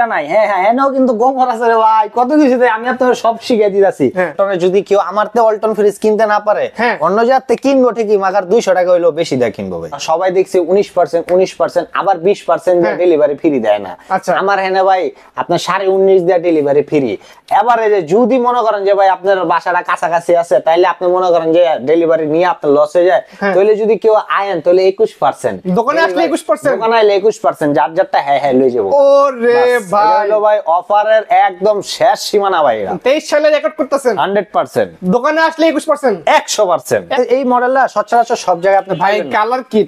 একটা নাই হ্যাঁ হ্যাঁ এনেও কিন্তু গম আছে রে ভাই কত কিছু দেয় আমি তো সব শিখিয়ে দিতেছি হ্যাঁ। তবে যদি কেউ আমারতে অল্টন ফ্রিজ কিনতে না পারে হ্যাঁ। অন্য জায়গাতে কিনবো ঠিকই মাগার দুইশো টাকা হইলো বেশি দেয় কিনবো ভাই সবাই দেখছি উনিশ পার্সেন্ট উনিশ পার্সেন্ট আবার বিশ পার্সেন্ট দিয়ে ডেলিভারি ফ্রি দেয় না আচ্ছা। আমার হ্যাঁ ভাই আপনার সাড়ে উনিশ দিয়ে ডেলিভারি ফ্রি এবারে যে যদি মনে করেন যে ভাই আপনার বাসাটা কাছাকাছি আছে তাহলে আপনি মনে করেন যে ডেলিভারি নিয়ে আপনার লস হয়ে যায় হ্যাঁ। তাহলে যদি কেউ আয়েন তাহলে একুশ পার্সেন্ট দোকানে আসলে একুশ পার্সেন্ট দোকানে আসলে একুশ পার্সেন্ট যার যারটা হ্যাঁ হ্যাঁ লই যাবো ওরে সব ভাই কালার কি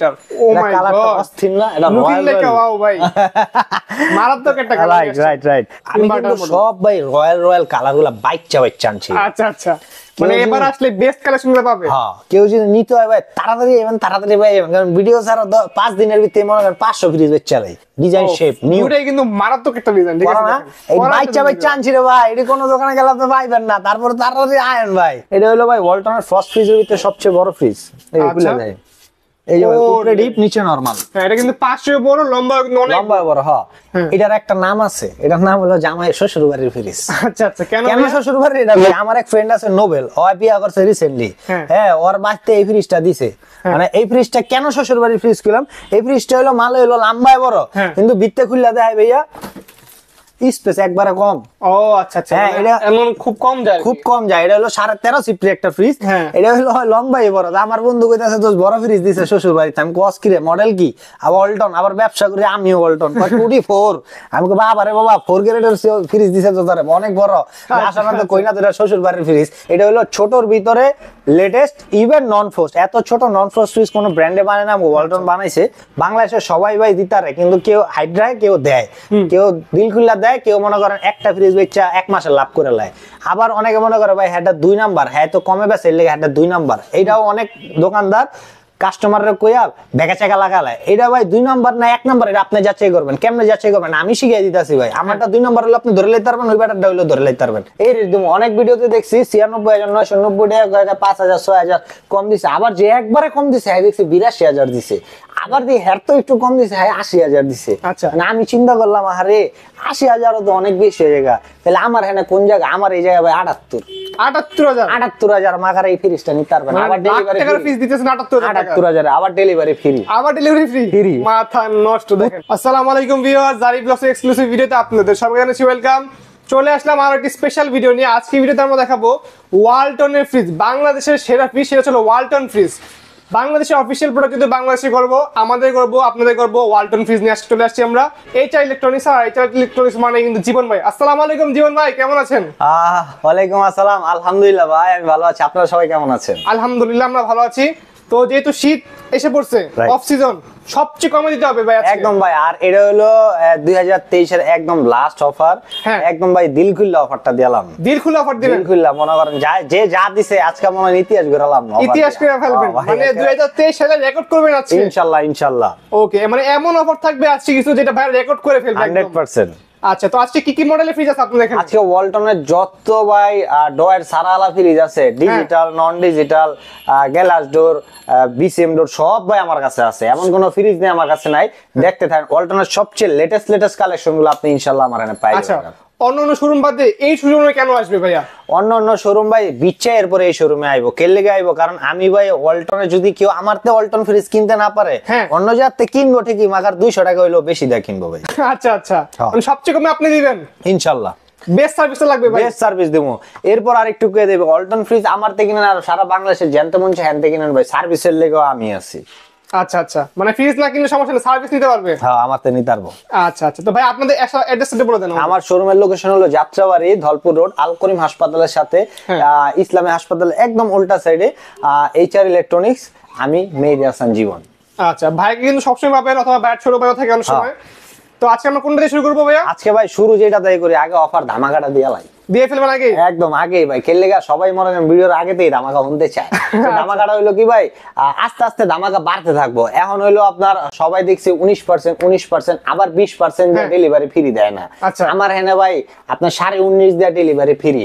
oh মারাত্মক একটা কালার রাইট রাইট আমি সব ভাই রয়্যাল রয়্যাল কালারগুলো বাইক চাবাই চানছি আচ্ছা আচ্ছা মানে এবার আসলে বেস্ট কালেকশন পাবে হ্যাঁ কেউ যদি নিতে হয় ভাই তাড়াতাড়ি এবং তাড়াতাড়ি ভাই এবং কারণ ভিডিও ছাড়া পাঁচ দিনের ভিতরে মনে করেন পাঁচশো ফ্রিজ বেচা যায় ডিজাইন শেপ নিউটাই কিন্তু মারাত্মক একটা ডিজাইন ঠিক আছে না এই বাইচা ভাই চানছি ভাই এটা কোনো দোকানে গেলে আপনি পাইবেন না তারপরে তাড়াতাড়ি আয়েন ভাই এটা হলো ভাই ওয়ালটনের ফার্স্ট ফ্রিজের ভিতরে সবচেয়ে বড় ফ্রিজ এই আচ্ছা। ভাই হ্যাঁ, হ্যাঁ। শ্বশুর আচ্ছা, আচ্ছা কেন শ্বশুর বাড়ির আমার এক ফ্রেন্ড আছে রিসেন্টলি হ্যাঁ।, হ্যাঁ ওর এই ফ্রিজটা দিছে মানে এই ফ্রিজটা কেন বাড়ির ফ্রিজ কিলাম এই ফ্রিজটা হলো মাল হলো লম্বায় বড় কিন্তু বিত্তে খুললে দেয় ভাইয়া স্পেস একবারে কম ও আচ্ছা আচ্ছা হ্যাঁ, মানে এমন খুব কম যায় খুব কম যায় এটা হলো সাড়ে তেরো সিপ্রি একটা ফ্রিজ হ্যাঁ। এটা হলো লম্বাই বড় আমার বন্ধু বড় ফ্রিজ দিছে শ্বশুর বাড়িতে আমি কস কিরে মডেল কি আবার অল্টন আবার ব্যবসা করি আমিও অল্টন টুটি ফোর আমি বাবা রে বাবা ফোর গ্রেডের ফ্রিজ দিছে তো অনেক বড় আচ্ছা। আসলে কই না তো শ্বশুর বাড়ির ফ্রিজ এটা হলো ছোটর ভিতরে লেটেস্ট ইভেন নন ফোস্ট এত ছোট নন ফোস্ট সুইচ কোনো ব্র্যান্ডে বানায় না ওয়ালটন আচ্ছা। বানাইছে বাংলাদেশে সবাই ভাই দিতারে কিন্তু কেউ হাইড্রায় কেউ দেয় কেউ দিলকুল্লা দেয় কেউ মনে করেন একটা ফ্রিজ বেচা এক মাসে লাভ করে লায় আবার অনেকে মনে করে ভাই হ্যাঁ দুই নাম্বার হ্যাঁ তো কমে বেশ এর লেগে হ্যাঁ দুই নাম্বার এইটাও অনেক দোকানদার কাস্টমাররা কইয়া বেকা চাকা লাগালে এটা ভাই দুই নম্বর না এক নম্বর এটা আপনি যাচাই করবেন কেমনে যাচাই করবেন আমি শিখিয়ে দিতেছি ভাই আমারটা দুই নম্বর হলে আপনি ধরে লাইতে পারবেন ওই ব্যাটারটা হলে ধরে লাইতে পারবেন এই রেট অনেক ভিডিওতে দেখছি ছিয়ানব্বই হাজার নয়শো নব্বই টাকা পাঁচ হাজার ছয় হাজার কম দিছে আবার যে একবারে কম দিছে হ্যাঁ দেখছি বিরাশি হাজার দিছে আবার দিয়ে হের তো একটু কম দিছে হ্যাঁ, আশি হাজার দিছে আচ্ছা মানে আমি চিন্তা করলাম আরে আশি হাজারও তো অনেক বেশি হয়ে জায়গা তাহলে আমার হ্যাঁ কোন জায়গা আমার এই জায়গা আটাত্তর চলে আসলাম আর স্পেশাল ভিডিও নিয়ে আজকে দেখাবো ওয়ালটনের ফ্রিজ বাংলাদেশের সেরা ফ্রিজ সেটা ছিল ওয়ালটন ফ্রিজ বাংলাদেশের অফিসিয়াল প্রোডাক্ট কিন্তু বাংলাদেশে করবো আমাদের করবো আপনাদের করবো ওয়ালটন ফ্রিজ নিয়ে চলে আসছি আমরা এইটা ইলেকট্রনিক্স আর এইটা ইলেকট্রনিক্স মানে কিন্তু জীবন ভাই আসসালাম আলাইকুম জীবন ভাই কেমন আছেন ওয়ালাইকুম আসসালাম আলহামদুলিল্লাহ ভাই আমি ভালো আছি আপনারা সবাই কেমন আছেন আলহামদুলিল্লাহ আমরা ভালো আছি তো যেহেতু শীত এসে পড়ছে অফ সিজন সবচেয়ে কমে দিতে হবে ভাই একদম ভাই আর এটা হলো দুই এর একদম লাস্ট হ্যাঁ। অফার একদম ভাই দিলখুল্লা অফারটা দিলাম দিলখুল্লা অফার দিলেন দিলখুল্লা মনে করেন যা যে যা দিছে আজকে মনে হয় ইতিহাস ঘুরালাম ইতিহাস করে ফেলবেন মানে দুই তেইশ সালে রেকর্ড করবেন আজকে ইনশাল্লাহ ইনশাল্লাহ ওকে মানে এমন অফার থাকবে আজকে কিছু যেটা ভাই রেকর্ড করে ফেলবেন হান্ড্রেড আচ্ছা তো আজকে কি কি মডেলের ফ্রিজ আছে আপনাদের এখানে আজকে ওয়ালটনের যত ভাই ডোয়ার সারা আলা ফ্রিজ আছে digital non digital glass door BCM door সব ভাই আমার কাছে আছে এমন কোনো ফ্রিজ নেই আমার কাছে নাই দেখতে থাকেন ওয়ালটনের সবচেয়ে লেটেস্ট লেটেস্ট কালেকশনগুলো আপনি ইনশাআল্লাহ আমার এখানে পাই আচ্ছা অন্য অন্য শোরুম বাদে এই শোরুমে কেন আসবে ভাইয়া অন্য অন্য শোরুম ভাই বিচ্ছে এরপরে এই শোরুমে আইব কে লেগে আইব কারণ আমি ভাই অল্টনে যদি কেউ আমারতে অল্টন ফ্রিজ কিনতে না পারে হ্যাঁ। অন্য জাতে কিনবো ঠিকই মাগার 200 টাকা হইলো বেশি দা কিনবো ভাই আচ্ছা আচ্ছা মানে সবচেয়ে কমে আপনি দিবেন ইনশাআল্লাহ বেস্ট সার্ভিস লাগবে ভাই বেস্ট সার্ভিস দেব এরপর আরেকটু একটু কে দেবে অল্টন ফ্রিজ আমারতে কিনেন আর সারা বাংলাদেশে জ্যান্ত মঞ্চে হ্যান্ডে কিনেন ভাই সার্ভিসের লেগে আমি আছি আচ্ছা আচ্ছা মানে ফ্রিজ না কিনলে সমস্যা নেই সার্ভিস নিতে পারবে হ্যাঁ নিতে পারবো আচ্ছা আচ্ছা তো ভাই আপনাদের অ্যাড্রেসটা বলে দেন আমার শোরুমের লোকেশন হলো যাত্রাবাড়ি ধলপুর রোড আল করিম হাসপাতালের সাথে হ্যাঁ। ইসলামী হাসপাতাল একদম উল্টা সাইডে এইচআর ইলেকট্রনিক্স আমি মেহেদি হাসান জীবন আচ্ছা ভাইকে কিন্তু সবসময় পাবেন অথবা ব্যাট ছোট ভাইও থাকে অনেক হ্যাঁ। সময় তো আজকে আমরা কোনটা দিয়ে শুরু করবো ভাইয়া আজকে ভাই শুরু যেটা তাই করি আগে অফার ধামাকাটা দিয়ে লাগে দিয়ে ফেলবেন আগে একদম আগেই ভাই খেললে গা সবাই মনে ভিডিওর আগেতেই ধামাকা চায় ধামাকাটা হইলো কি ভাই আস্তে আস্তে ধামাকা বাড়তে থাকবো এখন হইলো আপনার সবাই উনিশ পার্সেন্ট উনিশ পার্সেন্ট আবার বিশ পার্সেন্ট ডেলিভারি ফ্রি দেয় না আচ্ছা। আমার ভাই আপনার সাড়ে উনিশ ডেলিভারি ফ্রি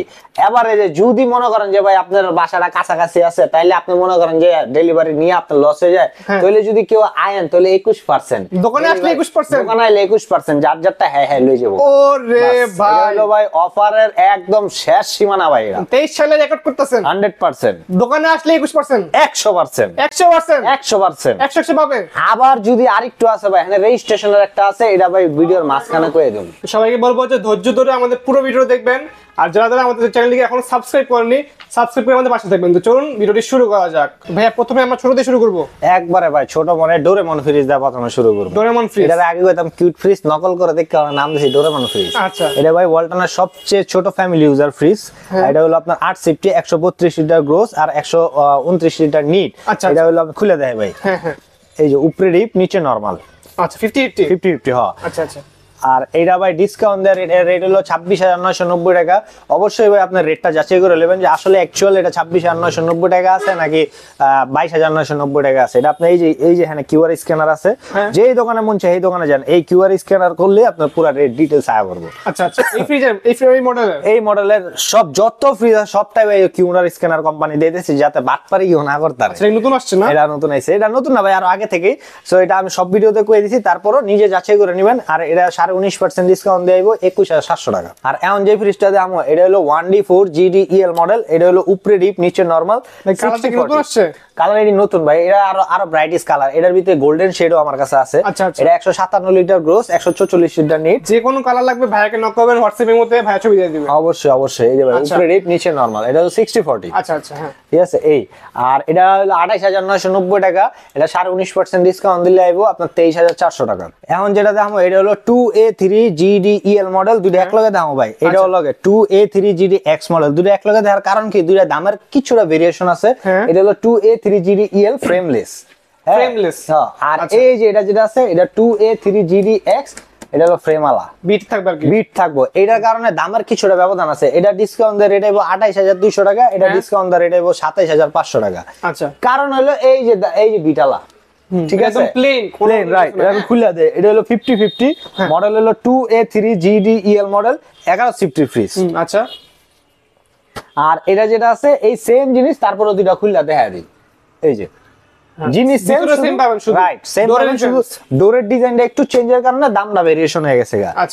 যদি মনে করেন যে ভাই আপনার বাসাটা কাছাকাছি আছে তাইলে আপনি মনে করেন যে ডেলিভারি নিয়ে আপনার লস হয়ে যায় হ্যাঁ। তাহলে যদি কেউ আয়েন তাহলে একুশ পার্সেন্ট দোকানে আসলে একুশ পার্সেন্ট দোকানে একুশ পার্সেন্ট যার যারটা হ্যাঁ হ্যাঁ লয়ে যাবো ও রে ভাই ভাই অফারের এক একদম শেষ সীমানা বাইরা তেইশ সালে রেকর্ড করতেছেন হান্ড্রেড পার্সেন্ট দোকানে আসলে একুশ পার্সেন্ট একশো পার্সেন্ট একশো পার্সেন্ট একশো পার্সেন্ট একশো একশো পাবে আবার যদি আরেকটু আছে ভাই এখানে রেজিস্ট্রেশনের একটা আছে এটা ভাই ভিডিওর মাঝখানে কয়ে দেবো সবাইকে বলবো যে ধৈর্য ধরে আমাদের পুরো ভিডিও দেখবেন আর যারা যারা আমাদের চ্যানেলটিকে এখনো সাবস্ক্রাইব করেনি সাবস্ক্রাইব করে আমাদের পাশে থাকবেন তো চলুন ভিডিওটি শুরু করা যাক ভাইয়া প্রথমে আমরা ছোট দিয়ে শুরু করব একবারে ভাই ছোট মনে ডোরেমন ফ্রিজ দা প্রথমে শুরু করব ডোরেমন ফ্রিজ এটা আগে কইতাম কিউট ফ্রিজ নকল করে দেখে নাম দিছি ডোরেমন ফ্রিজ আচ্ছা এটা ভাই ওয়ালটনের সবচেয়ে ছোট ফ্যামিলি ইউজার ফ্রিজ এটা হলো আপনার আট সিফটি একশো বত্রিশ লিটার গ্রোস আর একশো উনত্রিশ লিটার নিট আচ্ছা। এটা হলো খুলে দেয় ভাই হ্যাঁ, হ্যাঁ। এই যে উপরে রিপ নিচে নর্মাল আচ্ছা ফিফটি ফিফটি ফিফটি হ্যাঁ আচ্ছা আচ্ছা আর এইটা ভাই ডিসকাউন্ট দেওয়ার রেট হলো ছাব্বিশ হাজার নয়শো নব্বই টাকা অবশ্যই ভাই আপনার রেটটা যাচাই করে নেবেন যে আসলে অ্যাকচুয়াল এটা ছাব্বিশ হাজার নয়শো নব্বই টাকা আছে নাকি বাইশ হাজার নয়শো নব্বই টাকা আছে এটা আপনার এই যে এই যে হ্যাঁ কিউআর স্ক্যানার আছে যেই দোকানে মন চাই এই দোকানে যান এই কিউআর স্ক্যানার করলে আপনার পুরো রেট ডিটেলস আয়া করবো আচ্ছা আচ্ছা এই ফ্রিজের এই এই মডেলের এই মডেলের সব যত ফ্রিজ আছে সবটাই ভাই কিউআর স্ক্যানার কোম্পানি দিয়ে দিয়েছে যাতে বাটপারি কেউ না করতে পারে এটা আচ্ছা, নতুন আসছে না এটা নতুন আছে এটা নতুন না ভাই আর আগে থেকে সো এটা আমি সব ভিডিওতে কয়ে দিছি তারপরও নিজে যাচাই করে নেবেন আর এটা সাড়ে উনিশ পার্সেন্ট ডিসকাউন্ট দিয়ে একুশ হাজার সাতশো টাকা আর এমন যে ফ্রিজটা দিয়ে আমার এটা হলো one D four GD model এটা হলো উপরে ডিপ নিচে নর্মাল কালার এটি নতুন ভাই এটা আরো আরো ব্রাইটিস কালার এটার ভিতরে গোল্ডেন শেডও আমার কাছে আছে আচ্ছা, আচ্ছা। এটা একশো সাতান্ন লিটার গ্রোস একশো চল্লিশ লিটার নিট যে কোনো কালার লাগবে ভাইয়াকে নক করবেন হোয়াটসঅ্যাপ এর মধ্যে ভাইয়া ছবি দিয়ে দিবে অবশ্যই অবশ্যই এই যে ভাই আচ্ছা। উপরে ডিপ নিচে নর্মাল এটা হলো সিক্সটি ফোরটি আচ্ছা আচ্ছা হ্যাঁ। ঠিক আছে এই আর এটা হলো আঠাইশ হাজার নয়শো নব্বই টাকা এটা সাড়ে উনিশ পার্সেন্ট ডিসকাউন্ট দিলে আইবো আপনার তেইশ হাজার চারশো টাকা এখন যেটা দেখো এটা হলো two A three GD EL model দুইটা হ্যাঁ। একলগে দাম ভাই এটা আচ্ছা। লগে টু মডেল দুইটা এক দেওয়ার কারণ কি দুইটা দামের কিছুটা ভেরিয়েশন আছে হ্যাঁ। এটা হলো টু ফ্রেমলেস ফ্রেমলেস আর আচ্ছা। এই যে এটা যেটা আছে এটা two A three GD X এটা হলো ফ্রেমালা বিট থাকবে আর কি বিট থাকবো এটার কারণে দামের কিছুটা ব্যবধান আছে এটা ডিসকাউন্ট দা রেট এবো আঠাইশ হাজার দুইশো টাকা এটা ডিসকাউন্ট দিয়ে রেট এবো সাতাইশ হাজার পাঁচশো টাকা আচ্ছা কারণ হলো এই যে এই যে বিটালা ঠিক আছে প্লেন প্লেন রাইট এরকম খুলে দেয় এটা হলো 50 50 মডেল হলো 2A3 GDEL মডেল 11 সিফটি ফ্রিজ আচ্ছা আর এটা যেটা আছে এই সেম জিনিস তারপরে দুটো খুলে দেখা দিই এই যে হ্যাঁ। আচ্ছা।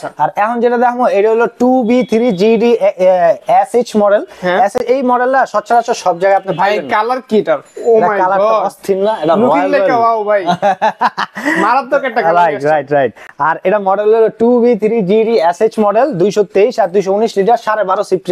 এটা মডেল হ্যাঁ। oh মডেল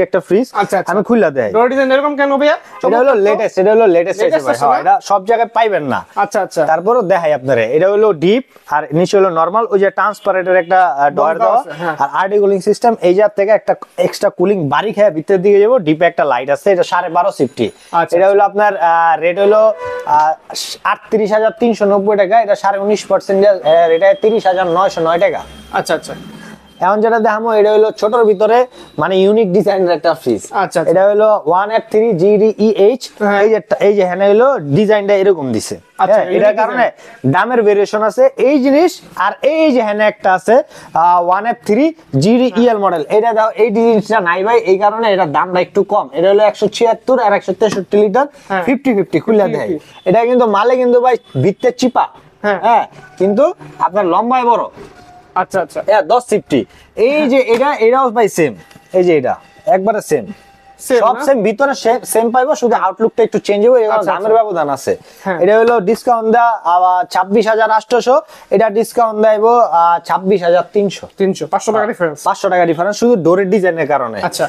একটা ফ্রিজ আচ্ছা, আচ্ছা। আমি খুললা দেয় ডিজাইন এরকম কেন ভাইয়া এটা হলো লেটেস্ট এটা হলো লেটেস্ট হ্যাঁ, এটা সব জায়গায় পাইবেন পাবেন না আচ্ছা আচ্ছা তারপরে দেখাই আপনারে এটা হলো ডিপ আর নিচে হলো নরমাল ওই যে ট্রান্সপারেন্টের একটা ডয়ার দেওয়া হ্যাঁ। আর আরডি কুলিং সিস্টেম এই জার থেকে একটা এক্সট্রা কুলিং বাড়ি খেয়ে ভিতরের দিকে যাবো ডিপে একটা লাইট আছে এটা সাড়ে বারো সিফটি আচ্ছা, আচ্ছা। এটা হলো আপনার রেট হলো আটত্রিশ হাজার তিনশো নব্বই টাকা এটা সাড়ে উনিশ পার্সেন্ট এটা তিরিশ হাজার নয়শো নয় টাকা আচ্ছা আচ্ছা এখন যেটা দেখামো এটা হলো ছোটর ভিতরে মানে ইউনিক ডিজাইনের একটা ফ্রিজ আচ্ছা, আচ্ছা এটা হলো one F three GD E H এই যে এই যে হ্যাঁ হলো ডিজাইনটা এরকম দিছে আচ্ছা, হ্যাঁ, কারণে দামের ভেরিয়েশন আছে এই জিনিস আর এই যে হ্যাঁ একটা আছে মডেল e এটা দাও এই নাই ভাই এই কারণে এটার দামটা একটু কম এটা হলো একশো ছিয়াত্তর আর একশো তেষট্টি লিটার ফিফটি ফিফটি খুলে দেয় এটা কিন্তু মালে কিন্তু ভাই ভিত্তে চিপা হ্যাঁ, হ্যাঁ কিন্তু আপনার লম্বায় বড় আচ্ছা আচ্ছা হ্যাঁ দশ সিফটি এই যে এটা এটাও ভাই সেম এই যে এটা একবারে সেম সব ভিতরে সেম পাইবো শুধু আউটলুকটা একটু চেঞ্জ হবে এবং দামের ব্যবধান আছে হ্যাঁ। এটা হলো ডিসকাউন্ট দা ছাব্বিশ হাজার এটা ডিসকাউন্ট ছাব্বিশ হাজার তিনশো তিনশো পাঁচশো টাকা ডিফারেন্স হ্যাঁ, পাঁচশো টাকা ডিফারেন্স শুধু ডোরের ডিজাইনের কারণে আচ্ছা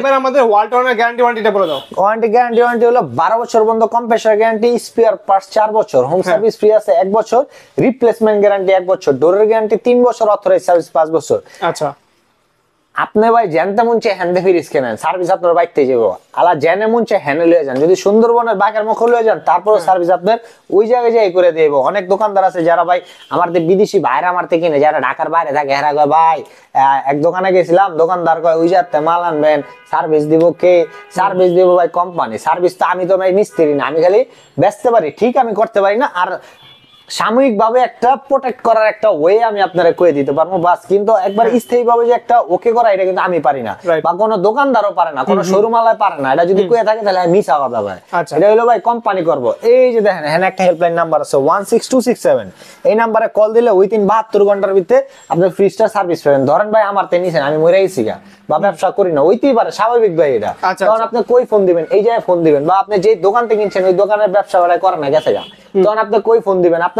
এবার আমাদের ওয়ালটনের গ্যারান্টি ওয়ারেন্টিটা বলে দাও ওয়ারেন্টি গ্যারান্টি ওয়ারেন্টি হলো বারো বছর পর্যন্ত কম্প্রেসার গ্যারান্টি স্পেয়ার পার্টস চার বছর হোম সার্ভিস ফ্রি আছে এক বছর রিপ্লেসমেন্ট গ্যারান্টি এক বছর ডোরের গ্যারান্টি তিন বছর অথরাইজ সার্ভিস পাঁচ বছর আচ্ছা আপনি ভাই জ্যানতে মন চেয়ে হ্যান্ডে ফিরিস নেন সার্ভিস আপনার বাইকতে যাবো আলা জ্যানে মন চেয়ে হ্যান্ডে লিয়ে যান যদি সুন্দরবনের বাঘের মুখ লিয়ে যান তারপরে সার্ভিস আপনার ওই জায়গায় যাই করে দেবো অনেক দোকানদার আছে যারা ভাই আমার বিদেশি বাইরে আমার থেকে কিনে যারা ঢাকার বাইরে থাকে হেরা কয় ভাই এক দোকানে গেছিলাম দোকানদার কয় ওই যাতে মাল আনবেন সার্ভিস দিব কে সার্ভিস দিব ভাই কোম্পানি সার্ভিস তো আমি তো ভাই মিস্ত্রি না আমি খালি বেচতে পারি ঠিক আমি করতে পারি না আর সাময়িকভাবে একটা প্রোটেক্ট করার একটা ওয়ে আমি আপনারা কয়ে দিতে পারবো বাস কিন্তু একবার হ্যাঁ। স্থায়ীভাবে যে একটা ওকে করা এটা কিন্তু আমি পারি না বা কোনো দোকানদারও পারে না কোনো শোরুমালায় পারে না এটা যদি কয়ে থাকে তাহলে মিস হওয়া যাবে আচ্ছা। এটা হলো ভাই কোম্পানি করব এই যে দেখেন হ্যাঁ একটা হেল্পলাইন নাম্বার আছে one six two six seven এই নাম্বারে কল দিলে উইথিন বাহাত্তর ঘন্টার ভিতরে আপনার ফ্রিজটা সার্ভিস পাবেন ধরেন ভাই আমার তে আমি মরে গেছি গা বা ব্যবসা করি না ওইতেই পারে স্বাভাবিক ভাই এটা কারণ আচ্ছা, আচ্ছা। আপনি কই ফোন দিবেন এই জায়গায় ফোন দিবেন বা আপনি যে দোকান থেকে কিনছেন ওই দোকানের ব্যবসা করা না গেছে গা তখন আপনি কই ফোন দিবেন আপনি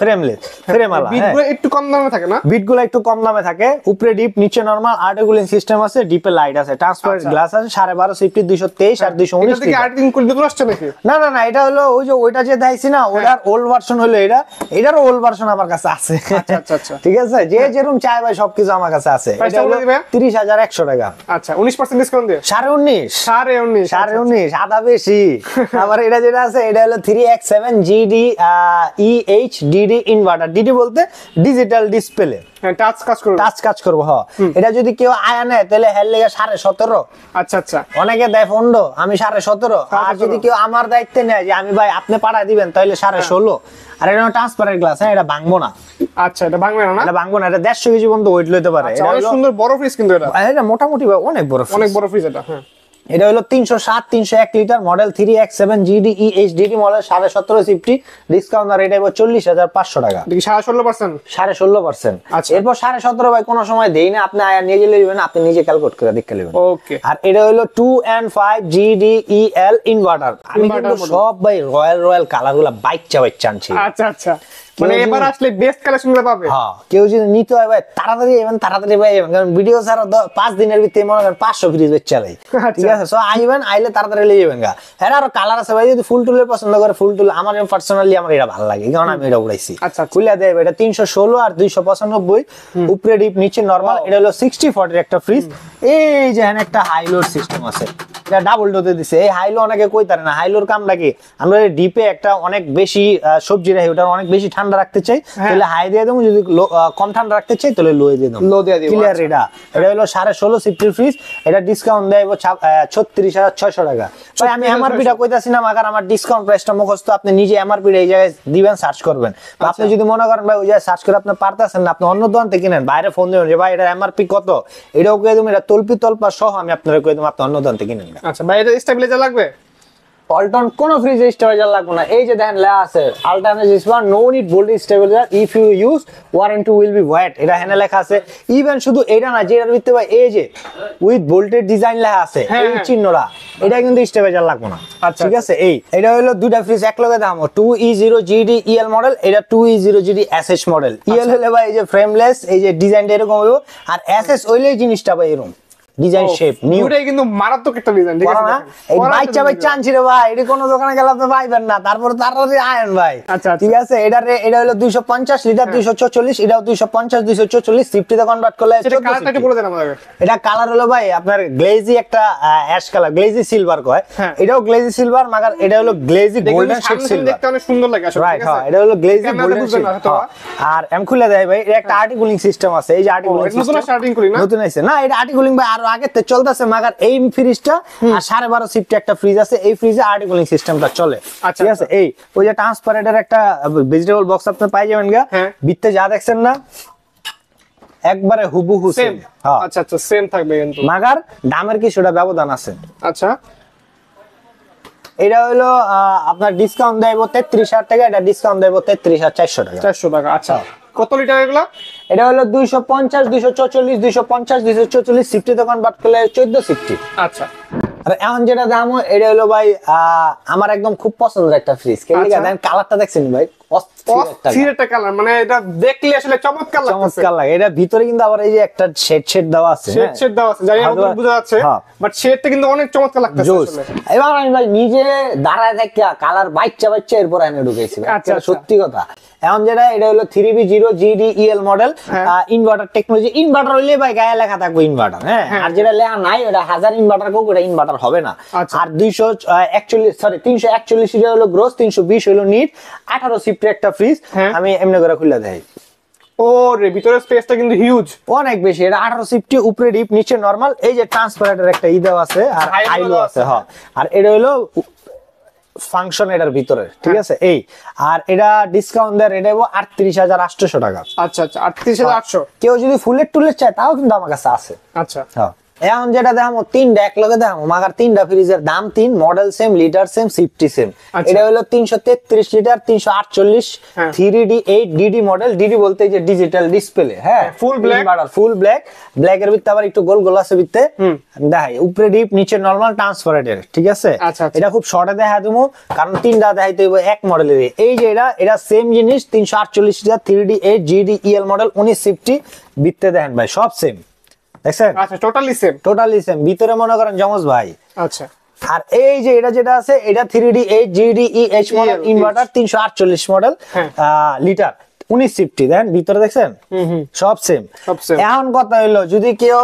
হ্যাঁ, হ্যাঁ। কম দামে থাকে উপরে ডিপ নিচে নরমাল আর্টিকুলিং সিস্টেম আছে ঠিক আছে যে হ্যাঁ। যেরকম চাই সবকিছু আমার কাছে আছে এটা হলো 30100 টাকা আচ্ছা 19% ডিসকাউন্ট দিয়ে 19.5 19.5 19.5 আধা বেশি আবার এটা যেটা আছে এটা হলো 3x7 GD EH DD DD inverter DD বলতে ডিজিটাল ডিসপ্লে টাচ কাজ করবো টাচ কাজ করবো হ্যাঁ এটা যদি কেউ আয়া নেয় তাহলে হেল লেগে সাড়ে সতেরো আচ্ছা আচ্ছা অনেকে দেয় পনেরো আমি সাড়ে সতেরো আর যদি কেউ আমার দায়িত্বে নেয় যে আমি ভাই আপনি পাড়া দিবেন তাহলে সাড়ে হ্যাঁ। ষোলো আর এটা ট্রান্সপারেন্ট গ্লাস হ্যাঁ এটা ভাঙবো না আচ্ছা এটা ভাঙবে না এটা ভাঙবো না এটা দেড়শো কেজি পর্যন্ত ওয়েট লইতে পারে আচ্ছা, এটা সুন্দর বড় ফ্রিজ কিন্তু এটা এটা মোটামুটি অনেক বড় অনেক বড় ফ্রিজ এটা হ্যাঁ এটা হলো তিনশো সাত তিনশো এক লিটার মডেল থ্রি এক seven GD H DD model সাড়ে সতেরো সিফটি ডিসকাউন্ট আর এটা এবার চল্লিশ হাজার পাঁচশো টাকা সাড়ে ষোলো পার্সেন্ট সাড়ে ষোলো পার্সেন্ট আচ্ছা এরপর সাড়ে সতেরো ভাই কোনো সময় দেই না আপনি আয়া নিজে লিখবেন আপনি নিজে ক্যালকুলেট করে দেখে নেবেন ওকে আর এটা হলো two and five GD E L inverter আমি কিন্তু সব ভাই রয়্যাল রয়্যাল কালার গুলা বাইক চাবাই চানছি আচ্ছা আচ্ছা মানে এবার আসলে বেস্ট পাবে হ্যাঁ কেউ যদি নিতে হয় ভাই তাড়াতাড়ি তাড়াতাড়ি ভাই কারণ ভিডিও পাঁচ দিনের ভিতরে মনে করেন পাঁচশো ফ্রিজ বেচ চালাই ঠিক আছে সো আইবেন আইলে তাড়াতাড়ি লিয়ে যাবেন গা হ্যাঁ কালার আছে ভাই যদি ফুল টুলের পছন্দ করে ফুল টুল আমার পার্সোনালি আমার এটা ভালো লাগে কারণ আমি এটা উড়াইছি আচ্ছা, আচ্ছা। খুলে দেয় এটা তিনশো ষোলো আর দুইশো পঁচানব্বই উপরে ডিপ নিচে নর্মাল এটা হলো সিক্সটি ফটের একটা ফ্রিজ এই যে হ্যাঁ একটা হাইলোড সিস্টেম আছে এটা ডাবল ডোতে দিছে এই হাইলো অনেকে কইতারে না হাইলোর কামটা কি আমরা ডিপে একটা অনেক বেশি সবজি রাখি ওটা অনেক বেশি ঠান্ডা ঠান্ডা রাখতে চাই হ্যাঁ। তাহলে হাই দিয়ে দেবো যদি কম ঠান্ডা রাখতে চাই তাহলে লো দিয়ে দেবো লো দিয়ে দেবো ক্লিয়ার আচ্ছা। এটা এটা হলো সাড়ে ষোলো সিফটির ফ্রিজ এটা ডিসকাউন্ট দেয় ছত্রিশ হাজার ছয়শো টাকা ভাই আমি এমআরপিটা কইতাছি না মাগার আমার ডিসকাউন্ট প্রাইসটা মুখস্ত আপনি নিজে এমআরপিটা এই জায়গায় দিবেন সার্চ করবেন আপনি আচ্ছা। যদি মনে করেন ভাই ওই জায়গায় সার্চ করে আপনি পারতেছেন না আপনি অন্য দোকান থেকে কিনেন বাইরে ফোন দেবেন যে ভাই এটা এমআরপি কত এটাও কয়ে দেবেন এটা তলপি তলপা সহ আমি আপনারা কয়ে দেবো আপনি অন্য দোকান থেকে কিনেন আচ্ছা ভাই এটা স্টেবিলাইজার লাগবে অল্টন কোনো ফ্রিজে স্টেবিলাইজার লাগবে না এই যে দেখেন লেখা আছে alternative spar no need voltage stabiliser if you use warranty will be white এটা হেনে লেখা আছে ইভেন শুধু এটা না যেটার ভিত্তি ভাই এই যে উইথ ভোল্টেজ ডিজাইন লেখা আছে হ্যাঁ, এই হ্যাঁ। চিহ্নটা এটা কিন্তু স্টেবিলাইজার লাগবে না আচ্ছা। ঠিক আছে এই এটা হলো দুটা ফ্রিজ এক লগে দাম two E zero GD EL model এটা two E zero GD S S model EL হলে বা এই যে ফ্রেমলেস এই যে ডিজাইনটা এরকম হইব আর এস এস হইলে জিনিসটা ভাই এরকম ডিজাইন শেপ নিউ এটা কিন্তু মারাত্মক একটা ডিজাইন ঠিক আছে এই বাইচা বাইচা আনছি রে ভাই এটা কোন দোকানে গেলে আপনি পাইবেন না তারপরে তাড়াতাড়ি আয়েন ভাই আচ্ছা, আচ্ছা ঠিক আছে এটা এটা হলো 250 লিটার 246 হ্যাঁ। এটাও 250 246 50 কনভার্ট করলে এটা কালারটা একটু বলে দেন আমাদের এটা কালার হলো ভাই আপনার গ্লেজি একটা অ্যাশ কালার গ্লেজি সিলভার কয় হ্যাঁ। এটাও গ্লেজি সিলভার মাগার এটা হলো গ্লেজি গোল্ডেন শেড সিলভার দেখতে অনেক সুন্দর লাগে আসলে রাইট হ্যাঁ এটা হলো গ্লেজি গোল্ডেন হ্যাঁ। আর এম খুলে দেয় ভাই এটা একটা আর্টিকুলিং সিস্টেম আছে এই যে আর্টিকুলিং নতুন আর্টিকুলিং না নতুন আছে না এটা আর্টিকুলিং ভাই আরো আগে আগেতে চলতেছে মাগার এই ফ্রিজটা আর সাড়ে বারো সিফটে একটা ফ্রিজ আছে এই ফ্রিজে আর কুলিং সিস্টেমটা চলে আচ্ছা, ঠিক আছে আচ্ছা। এই ওই যে ট্রান্সপারেন্টের একটা ভেজিটেবল বক্স আপনি পাই যাবেন গা হ্যাঁ। ভিত্তে যা দেখছেন না একবারে হুবহু সেম হ্যাঁ। আচ্ছা আচ্ছা সেম থাকবে কিন্তু মাগার দামের কি সেটা ব্যবধান আছে আচ্ছা এটা হলো আপনার ডিসকাউন্ট দেবো তেত্রিশ হাজার টাকা এটা ডিসকাউন্ট দেবো তেত্রিশ হাজার চারশো টাকা চারশো টাকা আচ্ছা হ্যাঁ। কত লিটার এগুলো এটা হলো দুইশো পঞ্চাশ দুইশো চৌচল্লিশ দুইশো পঞ্চাশ দুইশো চৌচল্লিশ সিফটি দোকান বাট করলে চোদ্দ সিফটি আচ্ছা আর এখন যেটা দাম এটা হলো ভাই আমার একদম খুব পছন্দের একটা ফ্রিজ কালারটা আচ্ছা। দেখছেন ভাই সত্যি কথা এখন যেটা এটা হলো three B zero model inverter technology inverter গায়ে লেখা থাকবে ইনভার্টার হ্যাঁ? হ্যাঁ আর যেটা লেখা নাই ওটা হাজার ইনভার্টার কোক ওটা ইনভার্টার হবে না আচ্ছা। আর দুইশো একচল্লিশ সরি তিনশো একচল্লিশ হলো গ্রোস তিনশো বিশ হলো নিট আঠারো সিপ ভিতরে একটা ফ্রিজ হ্যাঁ। আমি এমনি করে খুলে দেই ওরে ভিতরে স্পেসটা কিন্তু হিউজ অনেক বেশি এটা 18 উপরে ডিপ নিচে নরমাল এই যে একটা ইদাও আছে আর আইলো আছে হ্যাঁ। আর এটা হলো ফাংশন এটার ভিতরে ঠিক হ্যাঁ। আছে এই আর এটা ডিসকাউন্ট দেয় রেট হবো আটত্রিশ হাজার টাকা আচ্ছা আচ্ছা আটত্রিশ হাজার আটশো কেউ যদি ফুলের টুলের চায় তাও কিন্তু আমার কাছে আছে আচ্ছা হ্যাঁ এখন যেটা দেখো তিনটা এক লগে দেখামো মাগার তিনটা ফ্রিজের দাম তিন model same litre same CFT same এটা হলো তিনশো তেত্রিশ লিটার তিনশো আটচল্লিশ three D eight DD model DD বলতে যে ডিজিটাল ডিসপ্লে হ্যাঁ full black full black black এর ভিত্তে আবার একটু গোল গোল আছে ভিত্তে দেখাই উপরে ডিপ নিচে নর্মাল ট্রান্সপারেন্টের ঠিক আছে আচ্ছা, আচ্ছা। এটা খুব শর্টে দেখা দেবো কারণ তিনটা দেখাইতে হইব এক মডেলের এই যে এটা এটা সেম জিনিস তিনশো আটচল্লিশ litre three D eight GD EL model উনিশ সিফটি ভিত্তে দেখেন ভাই সব সেম দেখছেন আচ্ছা টোটালি টোটালি ভিতরে মনে করেন যমজ ভাই আচ্ছা আর এই যে এটা যেটা আছে এটা three D eight GD E H model inverter তিনশো আটচল্লিশ মডেল লিটার হ্যাঁ। উনিশ সিফটি ভিতরে দেখছেন সব সেম এখন কথা হইলো যদি কেউ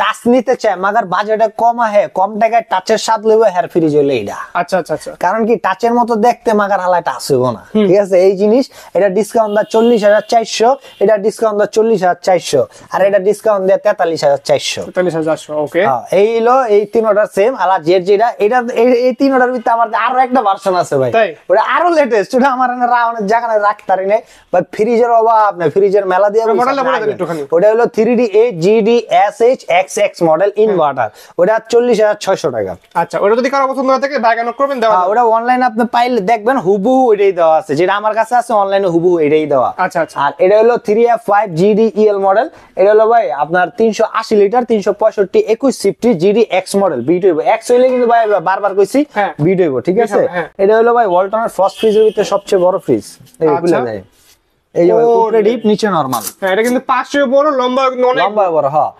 টাচ নিতে চায় মাগার বাজেটে কম আহে কম টাকায় টাচের স্বাদ হেয়ার ফ্রিজ হইলে এটা আচ্ছা, আচ্ছা আচ্ছা কারণ কি টাচের মতো দেখতে মাগার হালায় টাচ হইব না ঠিক আছে এই জিনিস এটা ডিসকাউন্ট দা চল্লিশ হাজার চারশো এটা ডিসকাউন্ট দা চল্লিশ হাজার চারশো আর এটা ডিসকাউন্ট দেয় তেতাল্লিশ হাজার চারশো তেতাল্লিশ হাজার ওকে হ্যাঁ, এই হলো এই সেম জের যেটা এটা এই ভিতরে আমার আরো একটা ভার্সন আছে ভাই ওটা আরো লেটেস্ট ওটা আমার রাউনের জায়গা ফ্রিজের অভাব না ফ্রিজের মেলা দিয়ে ওটা হলো three D S H X X model inverter ওটা চল্লিশ টাকা আচ্ছা ওটা যদি কারো পছন্দ না থাকে করবেন হ্যাঁ, ওটা অনলাইন আপনি পাইলে দেখবেন হুবহু দেওয়া আছে যেটা আমার কাছে আছে অনলাইনে হুবহু এটাই দেওয়া আচ্ছা আচ্ছা আর এটা হলো মডেল e এটা হলো ভাই আপনার তিনশো লিটার তিনশো সিফটি মডেল এক্স হইলে কিন্তু ভাই বারবার কইছি হ্যাঁ। ঠিক আছে হ্যাঁ। এটা হলো ভাই ওয়ালটনের ফার্স্ট ফ্রিজের ভিতরে সবচেয়ে বড় ফ্রিজ এই আচ্ছা। খুলে দেয় এই উপরে ডিপ নিচে নরমাল হ্যাঁ এটা কিন্তু পাঁচশো বড় লম্বা অনেক লম্বা বড় হ্যাঁ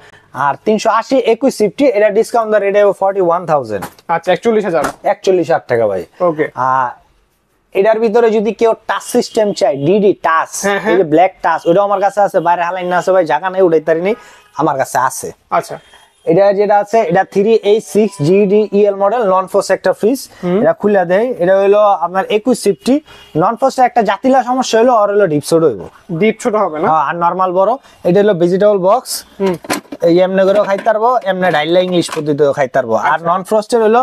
আর তিনশো আশি একুশ সিফটি এটা discount the rate forty one thousand আচ্ছা একচল্লিশ হাজার একচল্লিশ হাজার টাকা ভাই ওকে আর এটার ভিতরে যদি কেউ টাচ সিস্টেম চাই ডিডি টাচ এই যে ব্ল্যাক টাচ ওটা আমার কাছে আছে বাইরে হালাইন না আছে ভাই জায়গা নাই উড়াই তারি আমার কাছে আছে আচ্ছা এটা যেটা আছে এটা three eight six GD EL model non frost একটা ফিস এটা খুলে দেয় এটা হলো আপনার একুশ সিফটি নন ফোর্সটা একটা জাতিলা সমস্যা হলো আর হলো ডিপ ছোট হইব ডিপ ছোট হবে না হ্যাঁ, আর নর্মাল বড় এটা হলো ভেজিটেবল বক্স এমনে করেও খাইতে পারবো এমনি ডাইলা ইংলিশ পদ্ধতিও খাইতে পারবো আর নন ফ্রস্টের হলো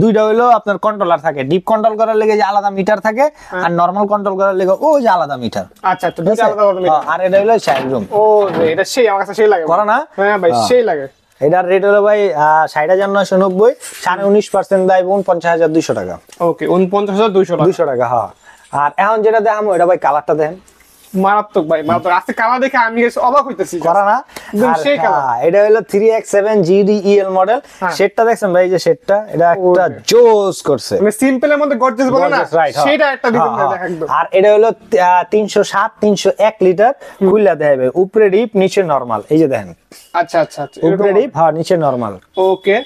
দুইটা হলো আপনার কন্ট্রোলার থাকে ডিপ কন্ট্রোল করার লেগে যে আলাদা মিটার থাকে হ্যাঁ। আর নর্মাল কন্ট্রোল করার লেগে ও যে আলাদা মিটার আচ্ছা তো দুইটা আলাদা মিটার হ্যাঁ, আর এটা হলো চাইল্ড রুম ও এটা সেই আমার কাছে সেই লাগে করা না হ্যাঁ ভাই হ্যাঁ। সেই লাগে এটার রেট হলো ভাই ষাট হাজার নয়শো নব্বই সাড়ে উনিশ পার্সেন্ট দেয় উনপঞ্চাশ হাজার দুইশো টাকা ওকে উনপঞ্চাশ হাজার দুইশো দুইশো টাকা হ্যাঁ আর এখন যেটা দেখাম এটা ভাই কালারটা দেন মারাত্মক ভাই মারাত্মক আজকে কালা দেখে আমি অবাক হইতেছি করা না মডেল হ্যাঁ, e হ্যাঁ। সেটটা দেখছেন ভাই যে সেটটা এটা একটা জোস করছে সিম্পল মানে এর মধ্যে গর্জিয়াস বলে না হ্যাঁ। সেটা একটা আর এটা হলো তিনশো এক লিটার খুললা দেয় উপরে ডিপ নিচে নরমাল এই যে দেখেন আচ্ছা আচ্ছা, আচ্ছা উপরে ডিপ হ্যাঁ নিচে নরমাল ওকে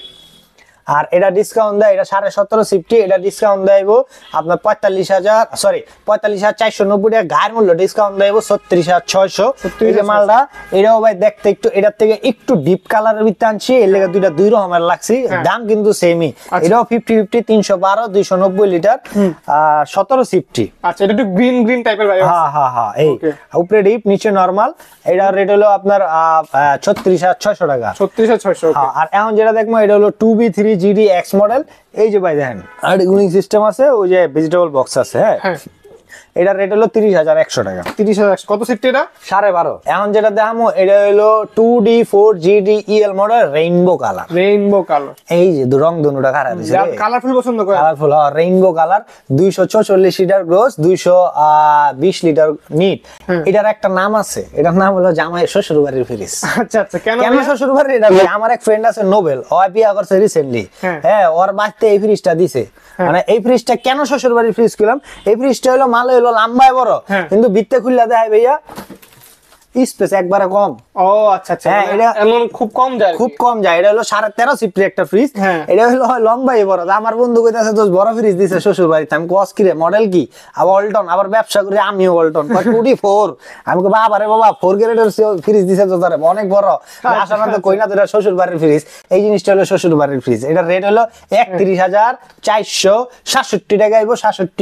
আর এটা ডিসকাউন্ট দেয় এটা সাড়ে সতেরো সিফটি এটা ডিসকাউন্ট দেব আপনার পঁয়তাল্লিশ হাজার সরি পঁয়তাল্লিশ হাজার চারশো নব্বই টাকা গায়ের মূল্য ডিসকাউন্ট দেব ছত্রিশ হাজার ছয়শো এই মালটা এটাও ভাই দেখতে একটু এটার থেকে একটু ডিপ কালারের ভিতরে আনছি এর লেগে দুইটা দুই রকমের লাগছি হ্যাঁ। দাম কিন্তু সেমই আচ্ছা। এটাও ফিফটি ফিফটি তিনশো বারো দুইশো নব্বই লিটার সতেরো সিফটি আচ্ছা এটা একটু গ্রিন গ্রিন টাইপের হ্যাঁ হ্যাঁ হ্যাঁ এই উপরে ডিপ নিচে নর্মাল এটার রেট হলো আপনার ছত্রিশ হাজার ছয়শো টাকা ছত্রিশ হাজার ছয়শো হ্যাঁ, আর এখন যেটা দেখবো এটা হলো two B three GD X model এই যে ভাই দেখেন আর ইউনিক সিস্টেম আছে ওই যে ভেজিটেবল বক্স আছে হ্যাঁ, হ্যাঁ। এটার রেট হলো তিরিশ হাজার একশো টাকা তিরিশ হাজার কত সিট এটা সাড়ে বারো এখন যেটা দেখামো এটা হলো two D four G D EL model rainbow colour rainbow colour এই যে রং ধনুটা খারাপ কালারফুল পছন্দ করে কালারফুল হ্যাঁ রেইনবো কালার দুইশো ছচল্লিশ লিটার গ্রোস দুইশো বিশ লিটার নিট এটার একটা নাম আছে এটার নাম হলো জামাই শ্বশুর বাড়ির ফিরিস আচ্ছা আচ্ছা কেন শ্বশুর বাড়ির এটা আমার এক ফ্রেন্ড আছে নোবেল ও বিয়া করছে রিসেন্টলি হ্যাঁ।, হ্যাঁ ওর বাড়িতে এই ফিরিসটা দিছে হ্যাঁ। মানে এই ফ্রিজটা কেন শ্বশুর বাড়ির ফ্রিজ কিলাম এই ফ্রিজটা হলো মাল হলো লম্বায় বড় হ্যাঁ। কিন্তু বিত্তে খুললা দেয় ভাইয়া স্পেস একবারে কম আচ্ছা, আচ্ছা। যতটুক হ্যাঁ, হ্যাঁ। হ্যাঁ। এই জিনিসটা হলো ফ্রিজ রেট হলো একত্রিশ হাজার চারশো সাতষট্টি টাকা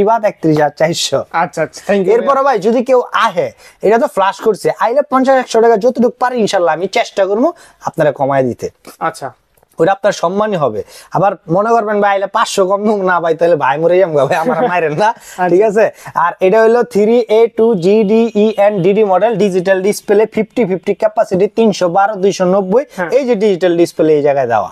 বাদ একত্রিশ হাজার চারশো আচ্ছা, আচ্ছা এরপরে ভাই যদি কেউ আহে এটা তো করছে আইলে পঞ্চাশ একশো টাকা যতটুকু পারি ইনশাল্লাহ আমি চেষ্টা করবো আপনারা কমায় দিতে আচ্ছা ওইটা আপনার সম্মানই হবে আবার মনে করবেন ভাই পাঁচশো কম নুক না ভাই তাহলে ভাই মরে যাম ভাই আমার মায়ের না আচ্ছা। ঠিক আছে আর এটা হলো three A two GDE N DD model digital display fifty fifty capacity তিনশো বারো দুইশো নব্বই হ্যাঁ। এই যে ডিজিটাল ডিসপ্লে এই জায়গায় দেওয়া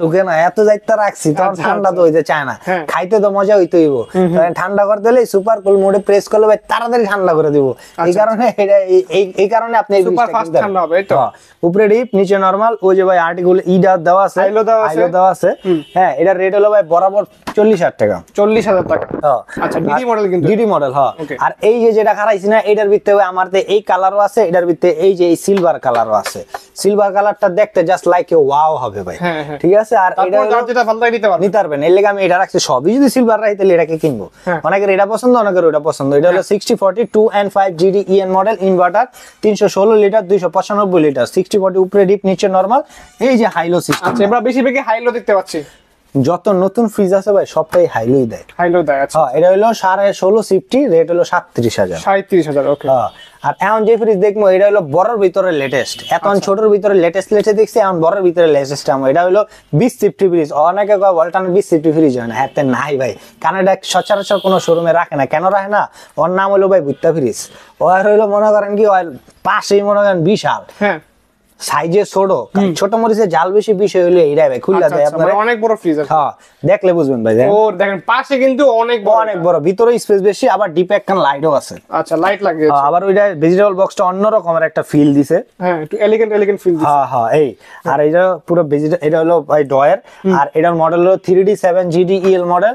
ঢুকে না এত দায়িত্ব রাখছি তখন আচ্ছা, ঠান্ডা আচ্ছা। তো হইতে চায় না হ্যাঁ। খাইতে তো মজা হইতে হইব ঠান্ডা করে দিলে সুপার কুল মোডে প্রেস করলে ভাই তাড়াতাড়ি ঠান্ডা করে দিব এই আচ্ছা, কারণে এই কারণে আপনি সুপার ফাস্ট ঠান্ডা হবে তো হ্যাঁ, উপরে ডিপ নিচে নরমাল ও যে ভাই আর্টিকুল ইডা দেওয়া আছে আইলো দেওয়া আছে আইলো দেওয়া আছে হ্যাঁ এটা রেট হলো ভাই বরাবর 40000 টাকা 40000 টাকা হ্যাঁ আচ্ছা ডিডি মডেল কিন্তু ডিডি মডেল হ্যাঁ আর এই যে যেটা খারাইছি না এটার ভিতরে আমার এই কালারও আছে এটার ভিতরে এই যে এই সিলভার কালারও আছে সিলভার কালারটা দেখতে জাস্ট লাইক ওয়াও হবে ভাই হ্যাঁ, হ্যাঁ। ঠিক আছে আর এটা যেটা ভালো লাগে নিতে পারবেন নিতে পারবেন এর লাগে আমি এটা রাখছি সবই যদি সিলভার রাখি তাহলে এটাকে কিনবো হ্যাঁ। অনেকের এটা পছন্দ অনেকের ওটা পছন্দ এটা হলো 60 40 2 5 GD EN model inverter 316 litre 295 litre 6040 উপরে ডিপ নিচে নরমাল এই যে হাইলো সিস্টেম আমরা বেশি বেশি হাইলো দেখতে পাচ্ছি যত নতুন ফ্রিজ আছে ভাই সবটাই হাইলুই দেয় হাইলো দেয় আচ্ছা হ্যাঁ এটা হলো সাড়ে ষোলো সিফটি রেট হলো সাতত্রিশ হাজার সাঁত্রিশ হাজার ওকে হ্যাঁ, আর এখন যে ফ্রিজ দেখবো এটা হলো বড়র ভিতরে লেটেস্ট এখন আচ্ছা। ছোটর ভিতরে লেটেস্ট লেটে দেখছি এখন বড়র ভিতরে লেটেস্ট আমার এটা হলো বিশ সিফটি ফ্রিজ অনেকে কয় বলটান বিশ সিফটি ফ্রিজ হয় না হ্যাঁ নাই ভাই কারণ এটা সচরাচর কোনো শোরুমে রাখে না কেন রাখে না ওর নাম হলো ভাই ভুত্তা ফ্রিজ আর হইলো মনে করেন কি ওর পাশেই মনে করেন বিশাল হ্যাঁ সাইজে ছোট ছোট মরিচে জাল বেশি বিষয় হলে এইটাই ভাই খুললা আচ্ছা, যায় আচ্ছা, আপনারা মানে অনেক বড় ফ্রিজ আছে হ্যাঁ দেখলে বুঝবেন ভাই ও দেখেন পাশে কিন্তু অনেক বড় অনেক বড় ভিতরে স্পেস বেশি আবার ডিপ একখান লাইটও আছে আচ্ছা লাইট লাগিয়ে আছে হ্যাঁ, আবার ওইটা ভেজিটেবল বক্সটা অন্য রকমের একটা ফিল দিছে হ্যাঁ একটু এলিগেন্ট এলিগেন্ট ফিল দিছে হ্যাঁ হ্যাঁ এই আর হ্যাঁ। এটা পুরো ভেজিটেবল এটা হলো ভাই ডয়ার আর এটার মডেল হলো 3D 7GD EL model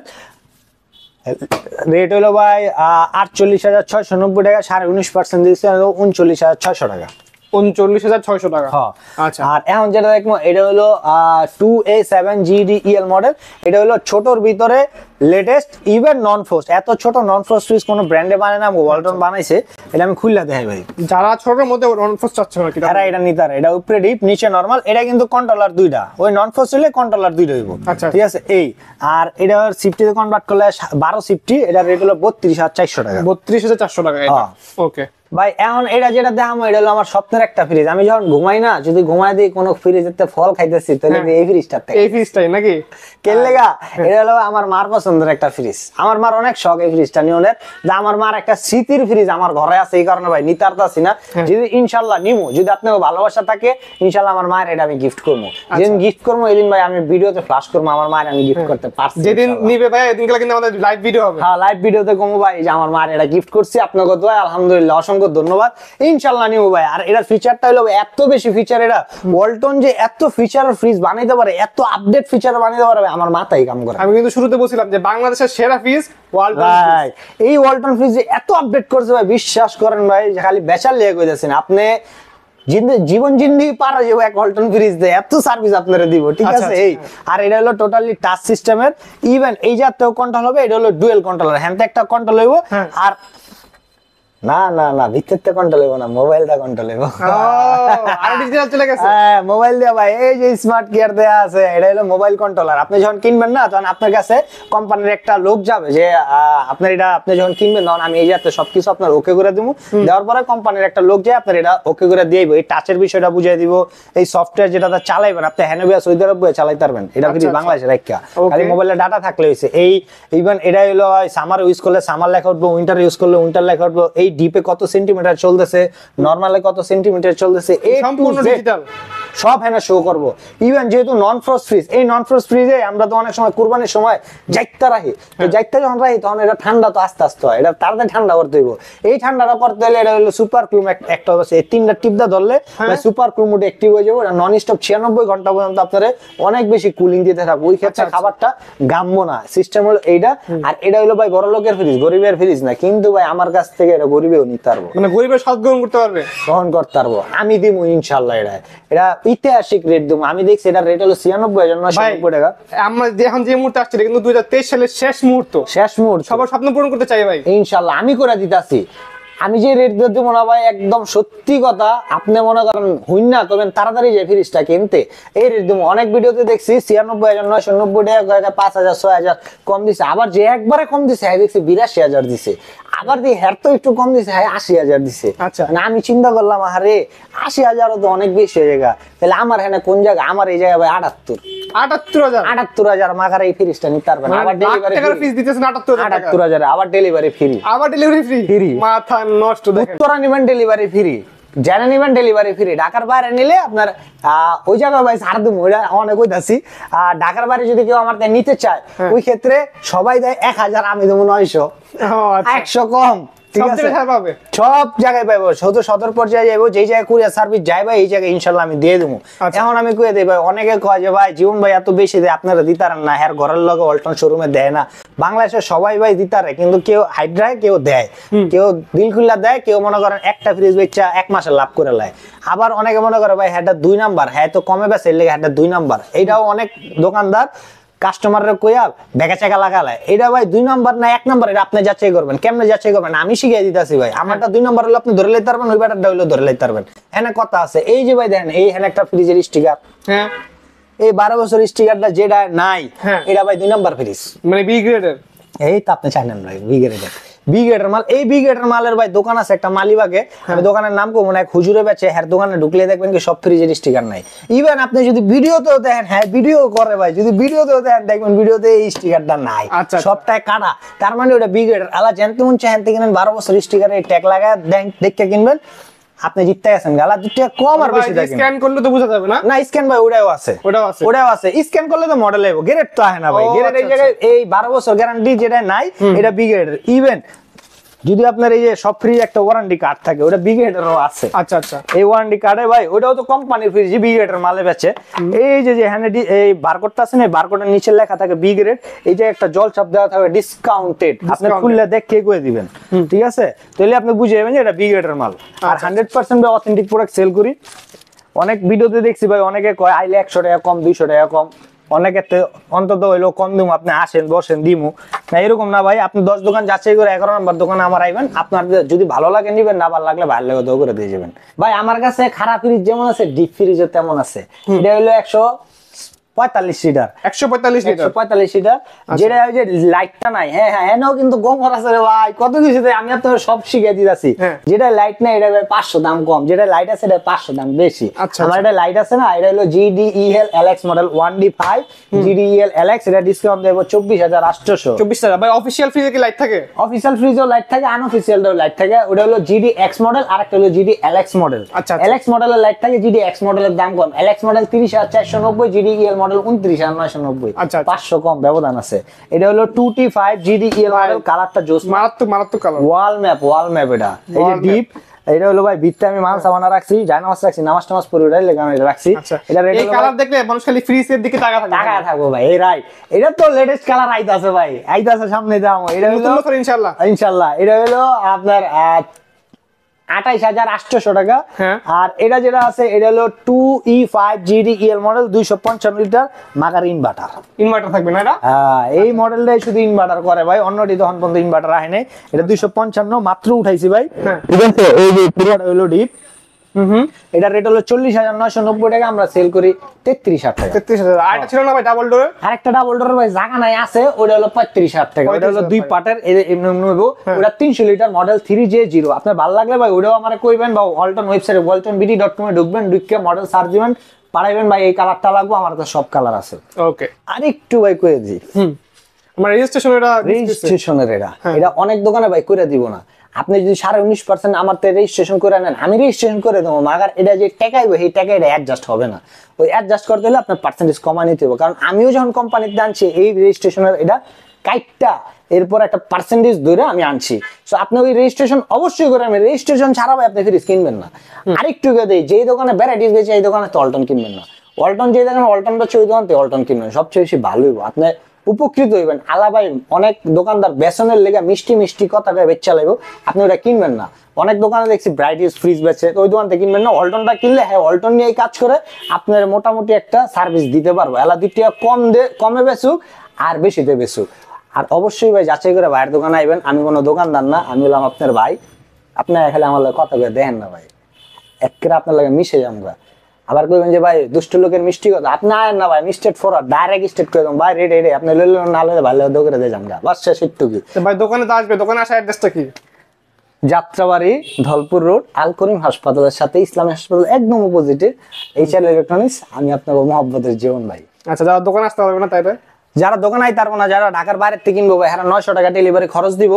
rate হলো ভাই আটচল্লিশ হাজার ছয়শো নব্বই টাকা সাড়ে উনিশ পার্সেন্ট দিচ্ছে উনচল্লিশ হাজার ছয়শো টাকা উনচল্লিশ হাজার ছয়শো টাকা হ্যাঁ। আচ্ছা। আর এখন যেটা দেখবো এটা হলো two A seven GDL model এটা হলো ছোটর ভিতরে লেটেস্ট ইভেন নন এত ছোট নন ফ্রোস্ট সুইচ কোনো ব্র্যান্ডে বানায় না ওয়ালটন আচ্ছা। বানাইছে এটা আমি খুললা দেখাই ভাই যারা ছোটর মধ্যে নন ফ্রোস্ট চাচ্ছে না এটা নিতে এটা উপরে ডিপ নিচে নরমাল এটা কিন্তু কন্ট্রোলার দুইটা ওই নন ফ্রোস্ট হলে কন্ট্রোলার দুইটা হইব আচ্ছা ঠিক আছে এই আর এটা সিফটিতে কনভার্ট করলে বারো সিফটি এটা হলো বত্রিশ হাজার চারশো টাকা বত্রিশ হাজার চারশো টাকা ওকে ভাই এখন এটা যেটা দেখামো এটা হলো আমার স্বপ্নের একটা ফ্রিজ আমি যখন ঘুমাই না যদি ঘুমাই দিই কোনো এতে ফল খাইতেছি তাহলে হ্যাঁ। এই ফ্রিজটা থেকে এই ফ্রিজটাই নাকি কেন লেগা আচ্ছা, হ্যাঁ। এটা হলো আমার মার পছন্দের একটা ফ্রিজ আমার মার অনেক শখ এই ফ্রিজটা নিয়ে অনেক যে আমার মার একটা স্মৃতির ফ্রিজ আমার ঘরে আছে এই কারণে ভাই নিতার তাছি না হ্যাঁ। যদি ইনশাল্লাহ নিমু যদি আপনার ভালোবাসা থাকে ইনশাল্লাহ আমার মায়ের এটা আমি গিফট করবো আচ্ছা। যেদিন গিফট করবো এদিন ভাই আমি ভিডিওতে ফ্লাশ করবো আমার মায়ের আমি গিফট করতে পারছি যেদিন নিবে ভাই এদিন কিন্তু আমাদের লাইভ ভিডিও হবে হ্যাঁ লাইভ ভিডিওতে কমো ভাই যে আমার মার এটা গিফট করছি আপনাকে দোয়া আলহামদুলিল্লাহ অসংখ্য অসংখ্য ধন্যবাদ ইনশাল্লাহ নিউ ভাই আর এটার ফিচারটা হলো এত বেশি ফিচার এরা ওয়ালটন যে এত ফিচার ফ্রিজ বানাইতে পারে এত আপডেট ফিচার বানাইতে পারে আমার মাথায় কাম করে আমি কিন্তু শুরুতে বলছিলাম যে বাংলাদেশের সেরা ফ্রিজ ওয়ালটন এই ওয়ালটন ফ্রিজ এত আপডেট করছে ভাই বিশ্বাস করেন ভাই খালি বেচার লেগে কইতেছেন আপনি জীবন জিন্দি পারা যাবো এক অল্টন ফ্রিজ দেয় এত সার্ভিস আপনারা দিব ঠিক আচ্ছা, আছে আচ্ছা। এই আর এটা হলো টোটালি টাচ সিস্টেমের ইভেন এই যে কন্ট্রোল হবে এটা হলো ডুয়েল কন্ট্রোলার হ্যান্ড একটা কন্ট্রোল হইব হ্যাঁ। আর না না না না মোবাইলটা ডিজিটাল চলে গেছে হ্যাঁ মোবাইল দেওয়া ভাই এই যে স্মার্ট গিয়ার আছে এটা হলো মোবাইল কন্ট্রোলার আপনি যখন কিনবেন না তখন আপনার কাছে কোম্পানির একটা লোক যাবে যে আপনার এটা আপনি যখন কিনবেন তখন আমি এই যাতে সবকিছু আপনার ওকে করে দিব দেওয়ার পরে কোম্পানির একটা লোক যায় আপনার এটা ওকে করে এই টাচের বিষয়টা বুঝিয়ে দিব এই সফটওয়্যার যেটা চালাইবেন আপনি হ্যানোভিয়া সৌদি আরবে চালাইতে পারবেন এটা কিন্তু আচ্ছা, আচ্ছা। বাংলাদেশের একটা খালি মোবাইলে ডাটা থাকলে হয়েছে এই ইভেন এটা হলো সামার ইউজ করলে সামার লেখা উঠবো উইন্টার ইউজ করলে উইন্টার লেখা উঠবো এই ডিপে কত সেন্টিমিটার চলতেছে নর্মালে কত সেন্টিমিটার চলতেছে এই সম্পূর্ণ ডিজিটাল সব হ্যাঁ শো করবো ইভেন যেহেতু নন ফ্রস ফ্রিজ এই নন ফ্রস ফ্রিজে আমরা তো অনেক সময় কোরবানির সময় যাইতে রাখি তো হ্যাঁ। যাইতে যখন রাখি তখন এটা ঠান্ডা তো আস্তে আস্তে হয় এটা তাড়াতাড়ি ঠান্ডা করতে হইব এই ঠান্ডাটা করতে হলে এটা হলো সুপার ক্লুম একটা অবস্থা এই তিনটা টিপদা ধরলে সুপার ক্লুম মোড অ্যাক্টিভ হয়ে যাবো নন স্টপ ছিয়ানব্বই ঘন্টা পর্যন্ত আপনার অনেক বেশি কুলিং দিতে থাকবো ওই ক্ষেত্রে আচ্ছা, আচ্ছা। খাবারটা গাম্য না সিস্টেম হলো এইটা আর এটা হলো ভাই বড় লোকের ফ্রিজ গরিবের ফ্রিজ না কিন্তু ভাই আমার কাছ থেকে এটা গরিবেও নিতে পারবো মানে গরিবের সৎ গ্রহণ করতে পারবে গ্রহণ করতে পারবো আমি দিব ইনশাল্লাহ এটা এটা ঐতিহাসিক রেট দেবো আমি দেখছি এটার রেট হলো ছিয়ানব্বই হাজার নয়শো নব্বই টাকা আমরা এখন যে মুহূর্তে আসছি কিন্তু দুই সালের শেষ মুহূর্ত শেষ মুহূর্ত সবার স্বপ্ন পূরণ করতে চাই ভাই ইনশাল্লাহ আমি করে দিতেছি আমি যে রেট দিতে মনে ভাই একদম সত্যি কথা আপনি মনে করেন হুইন না করবেন তাড়াতাড়ি যে ফ্রিজটা কিনতে এই রেট দিব অনেক ভিডিওতে দেখছি ছিয়ানব্বই হাজার নয়শো নব্বই টাকা পাঁচ হাজার ছয় হাজার কম দিছে আবার যে একবারে কম দিছে হ্যাঁ দেখছি বিরাশি হাজার দিছে আবার দিয়ে হ্যার তো একটু কম দিছে হ্যাঁ আশি হাজার দিছে আচ্ছা মানে আমি চিন্তা করলাম আরে আশি হাজারও তো অনেক বেশি হয়ে জায়গা তাহলে আমার হ্যাঁ কোন জায়গা আমার এই জায়গা ভাই আটাত্তর আটাত্তর হাজার আটাত্তর হাজার মাখার এই ফিরিসটা নিতে পারবেন মানে আবার ডেলিভারি আটাত্তর হাজার আবার ডেলিভারি ফ্রি আবার ডেলিভারি ফ্রি ফ্রি মাথা নষ্ট উত্তরা নেবেন ডেলিভারি ফ্রি জেনে নেবেন ডেলিভারি ফ্রি ঢাকার বাইরে নিলে আপনার ওই জায়গায় ভাই সার অনেক ওই দাসি আর ঢাকার বাইরে যদি কেউ আমার নিতে চায় হ্যাঁ। ওই ক্ষেত্রে সবাই দেয় এক হাজার আমি দেবো নয়শো আচ্ছা। একশো কম হ্যাঁ সব জায়গায় শুধু সদর পর্যায়ে জায়গায় কুরিয়ার সার্ভিস যাই ভাই এই জায়গায় ইনশাল্লাহ আমি দিয়ে দেবো আচ্ছা। এখন আমি কুয়ে অনেকে কয় যে ভাই জীবন ভাই এত বেশি দেয় আপনারা দিতারেন না হ্যার ঘরের অল্টন শোরুমে দেয় না বাংলাদেশে সবাই ভাই দিতারে কিন্তু কেউ হাইড্রায় কেউ দেয় কেউ দেয় কেউ মনে করেন একটা ফ্রিজ বেচা এক মাসে লাভ করে লায় আবার অনেকে মনে করে ভাই হ্যাঁ দুই নাম্বার হ্যাঁ তো কমে বেছে এর লেগে হ্যাঁ দুই নাম্বার এইটাও অনেক দোকানদার কাস্টমারের কইয়া বেকা চেকা লাগালে এটা ভাই দুই নম্বর না এক নম্বর এটা আপনি যাচাই করবেন কেমনে যাচাই করবেন আমি শিখিয়ে দিতেছি ভাই আমারটা দুই নম্বর হলে আপনি ধরে লাইতে পারবেন ওই ব্যাটারটা হইলে ধরে লাইতে পারবেন এনে কথা আছে এই যে ভাই দেখেন এই হ্যাঁ একটা ফ্রিজের স্টিকার হ্যাঁ এই বারো বছর স্টিকারটা যেটা নাই হ্যাঁ। এটা ভাই দুই নম্বর ফ্রিজ মানে বি গ্রেডের এই তো আপনি চাইলেন ভাই বি গ্রেডের বি গেটের মাল এই বি মালের ভাই দোকান আছে একটা মালিবাগে হ্যাঁ। আমি দোকানের নাম করবো না হ্যাঁ দোকানে ঢুকলে দেখবেন কি সব ফ্রিজের স্টিকার নাই ইভেন আপনি যদি ভিডিওতেও দেখেন হ্যাঁ ভিডিও করে ভাই যদি ভিডিওতেও দেখেন দেখবেন ভিডিওতে এই স্টিকারটা নাই আচ্ছা, আচ্ছা। সবটাই কাটা তার মানে ওটা বি আলা জানতে মন চাহেন কিনবেন বারো বছর স্টিকারে ট্যাগ লাগায় দেখে কিনবেন আপনি জিততে গেছেন গালা দুটো কম আর বেশি থাকে স্ক্যান করলে তো বোঝা যাবে না না স্ক্যান ভাই ওটাও আছে ওটাও আছে ওটাও আছে স্ক্যান করলে তো মডেল আইবো গ্রেড তো আহে না ভাই গ্রেড এই জায়গায় এই 12 বছর গ্যারান্টি যেটা নাই এটা বিগ্রেড ইভেন যদি আপনার এই যে সব ফ্রিজ একটা ওয়ারান্টি কার্ড থাকে ওটা বিগেটারও আছে আচ্ছা আচ্ছা এই ওয়ারান্টি কার্ডে ভাই ওটাও তো কোম্পানির ফ্রিজ বিগেটার মালে বেছে এই যে হ্যান্ডে এই বারকোডটা আছে না বারকোডের নিচে লেখা থাকে বি গ্রেড এই যে একটা জল ছাপ দেওয়া থাকে ডিসকাউন্টেড আপনি খুললে দেখে করে দিবেন ঠিক আছে তাহলে আপনি বুঝে যাবেন যে এটা বিগেটার মাল আর hundred percent authentic product sale করি অনেক ভিডিওতে দেখছি ভাই অনেকে কয় আইলে একশো টাকা কম দুইশো টাকা কম ক্ষেত্রে অন্তত হইলো কম দিব আপনি আসেন বসেন দিমু না এরকম না ভাই আপনি দশ দোকান যাচাই করে এগারো নম্বর দোকানে আমার আইবেন আপনার যদি ভালো লাগে নিবেন না ভালো লাগলে ভালো লাগে দৌ করে দিয়ে যাবেন ভাই আমার কাছে খারাপ ফ্রিজ যেমন আছে ডিপ ফ্রিজও তেমন আছে এটা হইলো একশো পঁয়তাল্লিশ একশো পঁয়তাল্লিশ পঁয়তাল্লিশ ডিসকাউন্ট আচ্ছা। হ্যাঁ, হ্যাঁ, হ্যাঁ, আচ্ছা, আচ্ছা। e e দেবো চব্বিশ হাজার চব্বিশ হাজার ফ্রিজে লাইট অফিসিয়াল লাইট থাকে লাইট থাকে ওটা হলো জিডি এক্স মডেল আর একটা হলো জিডি মডেল আচ্ছা মডেলের লাইট থাকে জিডি এক্স মডেলের দাম কম মডেল তিরিশ হাজার নব্বই মডেল উনত্রিশ আর নয়শো নব্বই আচ্ছা, আচ্ছা। পাঁচশো কম ব্যবধান আছে এটা হলো two T five GD EL model কালারটা জোস মারাত্মক মারাত্মক colour wall map wall map এটা এই যে ডিপ এটা হলো ভাই ভিত্তে আমি মাল সামানা রাখছি রাখছি নামাজ টামাজ পরে ওটাই লেগে আমি রাখছি আচ্ছা। এটা কালার দেখলে মানুষ খালি দিকে তাকা থাকে তাকা থাকবো ভাই এই রাই এটা তো লেটেস্ট কালার আইতাছে ভাই আইতাছে সামনে দাম এটা হলো ইনশাল্লাহ ইনশাল্লাহ এটা হলো আপনার জিডি ইএল মডেল দুইশো পঞ্চান্ন লিটার মাকার ইনভার্টার ইনভার্টার থাকবে না এটা হ্যাঁ, এই মডেলটাই শুধু ইনভার্টার করে ভাই অন্যটি তখন পর্যন্ত ইনভার্টার আহে এটা দুইশো পঞ্চান্ন মাত্র উঠাইছি ভাই হ্যাঁ। ঠিক আছে হলো ডিপ এটা রেট হলো চল্লিশ হাজার নয়শো নব্বই টাকা আমরা সেল করি তেত্রিশ হাজার টাকা তেত্রিশ হাজার আরেকটা হ্যাঁ। ছিল না ভাই ডাবল ডোর আর একটা ডাবল ডোর ভাই জায়গা নাই আছে ওটা হলো পঁয়ত্রিশ হাজার টাকা ওটা হলো দুই পাটের নেবো হ্যাঁ। ওটা তিনশো litre model three J zero আপনার ভালো লাগলে ভাই ওটাও আমার কইবেন বা Walton website Walton BD dot কমে ঢুকবেন ঢুকে মডেল সার্চ দিবেন পাঠাইবেন ভাই এই কালারটা লাগবো আমার কাছে সব কালার আছে ওকে আরেকটু ভাই কয়ে দিই আমার রেজিস্ট্রেশন এটা রেজিস্ট্রেশনের এটা হ্যাঁ। এটা অনেক দোকানে ভাই কইরা দিব না আপনি যদি সাড়ে উনিশ পার্সেন্ট আমার তো রেজিস্ট্রেশন করে নেন আমি রেজিস্ট্রেশন করে দেবো মাগার এটা যে টেকাইব সেই টাকা এটা অ্যাডজাস্ট হবে না ওই অ্যাডজাস্ট করতে হলে আপনার পার্সেন্টেজ কমা নিতে হবে কারণ আমিও যখন কোম্পানিতে আনছি এই রেজিস্ট্রেশনের এটা কাইটটা এরপর একটা পার্সেন্টেজ ধরে আমি আনছি সো আপনি ওই রেজিস্ট্রেশন অবশ্যই করে আমি রেজিস্ট্রেশন ছাড়া আপনি ফ্রিজ কিনবেন না আরেকটু দিই যেই দোকানে ভ্যারাইটিস বেছে এই দোকানে তো অল্টন কিনবেন না অল্টন যে দোকানে অল্টন বেছে ওই অল্টন কিনবেন সবচেয়ে বেশি ভালোই আপনার উপকৃত হইবেন আলাবাই অনেক দোকানদার বেসনের লেগে মিষ্টি মিষ্টি কথা কয়ে বেচা লাগবে আপনি ওটা কিনবেন না অনেক দোকানে দেখছি ব্রাইটিস ফ্রিজ বেছে ওই দোকানতে কিনবেন না অল্টনটা কিনলে হ্যাঁ অল্টন নিয়ে কাজ করে আপনার মোটামুটি একটা সার্ভিস দিতে পারবো এলা দুটিয়া কম দে কমে বেচুক আর বেশিতে বেচুক আর অবশ্যই ভাই যাচাই করে ভাইয়ের দোকানে আইবেন আমি কোনো দোকানদার না আমি হলাম আপনার ভাই আপনার খালি আমার কথা কয়ে দেন না ভাই এক আপনার লাগে মিশে ভাই আবার কইবেন যে ভাই দুষ্ট লোকের মিষ্টি কথা আপনি আয়েন না ভাই মিস্টেট ফরওয়ার্ড ডাইরেক্ট স্টেট করে দেন ভাই রেড রেড আপনি লইলে না লইলে ভালো দোকানে দিয়ে যান গা বাস শেষ একটু কি ভাই দোকানে তো আসবে দোকানে আসার অ্যাড্রেসটা কি যাত্রাবাড়ি ধলপুর রোড আল করিম হাসপাতালের সাথে ইসলামী হাসপাতাল একদম অপোজিটে এইচআর ইলেকট্রনিক্স আমি আপনার মোহাম্মদের জীবন ভাই আচ্ছা যারা দোকান আসতে পারবে না তাই যারা দোকানে আই পারবো না যারা ঢাকার বাইরে থেকে কিনবো ভাই হ্যাঁ নয়শো টাকা ডেলিভারি খরচ দিব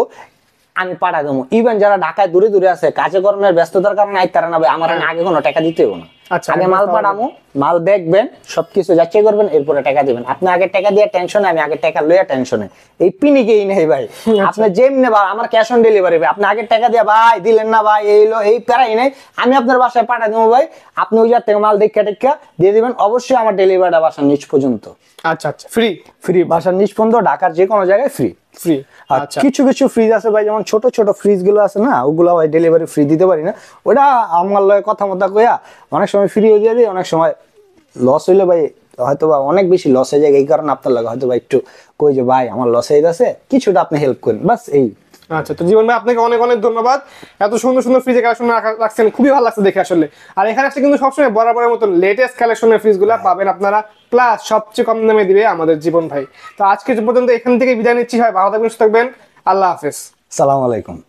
আমি পাঠাই দেবো ইভেন যারা ঢাকায় দূরে দূরে আছে কাজে কর্মের ব্যস্ততার কারণে তারা না ভাই আমার হ্যাঁ। আগে কোনো টাকা দিতে হবে না আচ্ছা, আগে মাল পাঠামো মাল দেখবেন সবকিছু যাচাই করবেন এরপরে টাকা দিবেন আপনি আগে টাকা দিয়ে টেনশনে আমি আগে টাকা লইয়া টেনশনে এই পিনিকেই নেই ভাই আচ্ছা। আপনি যেমনি আমার ক্যাশ অন ডেলিভারি ভাই আপনি আগে টাকা দিয়ে ভাই দিলেন না ভাই এই লো এই প্যারাই নেই আমি আপনার বাসায় পাঠাই দেবো ভাই আপনি ওই জায়গা থেকে মাল দেখা টেক্কা দিয়ে দিবেন অবশ্যই আমার ডেলিভারিটা বাসার নিচ পর্যন্ত আচ্ছা আচ্ছা ফ্রি ফ্রি বাসার নিচ পর্যন্ত ঢাকার যে কোনো জায়গায় ফ্রি ফ্রি আর আচ্ছা। কিছু কিছু ফ্রিজ আছে ভাই যেমন ছোট ছোট ফ্রিজ গুলো আছে না ওগুলো ভাই ডেলিভারি ফ্রি দিতে পারি না ওটা আমার লয় কথা মতো কইয়া অনেক সময় ফ্রিও দিয়ে দিই অনেক সময় লস হইলে ভাই হয়তো বা অনেক বেশি লস হয়ে যায় এই কারণে আপনার লাগে হয়তো ভাই একটু কই যে ভাই আমার লস হয়ে গেছে কিছুটা আপনি হেল্প করেন বাস এই আচ্ছা তো জীবন ভাই আপনাকে অনেক অনেক ধন্যবাদ এত সুন্দর সুন্দর ফ্রিজে কালেকশন রাখছেন খুবই ভালো লাগছে দেখে আসলে আর এখানে আসলে কিন্তু সবসময় বরাবরের মতন লেটেস্ট কালেকশনের ফ্রিজগুলো পাবেন আপনারা প্লাস সবচেয়ে কম দামে দিবে আমাদের জীবন ভাই তো আজকে পর্যন্ত এখান থেকে বিদায় নিচ্ছি হয় ভালো থাকবেন সুস্থ থাকবেন আল্লাহ হাফেজ সালাম আলাইকুম